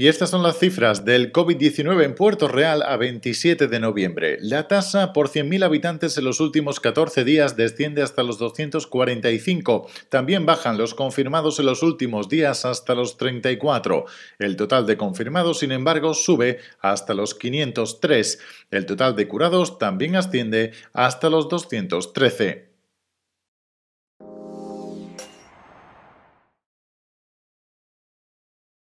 Y estas son las cifras del COVID-19 en Puerto Real a 27 de noviembre. La tasa por 100.000 habitantes en los últimos 14 días desciende hasta los 245. También bajan los confirmados en los últimos días hasta los 34. El total de confirmados, sin embargo, sube hasta los 503. El total de curados también asciende hasta los 213.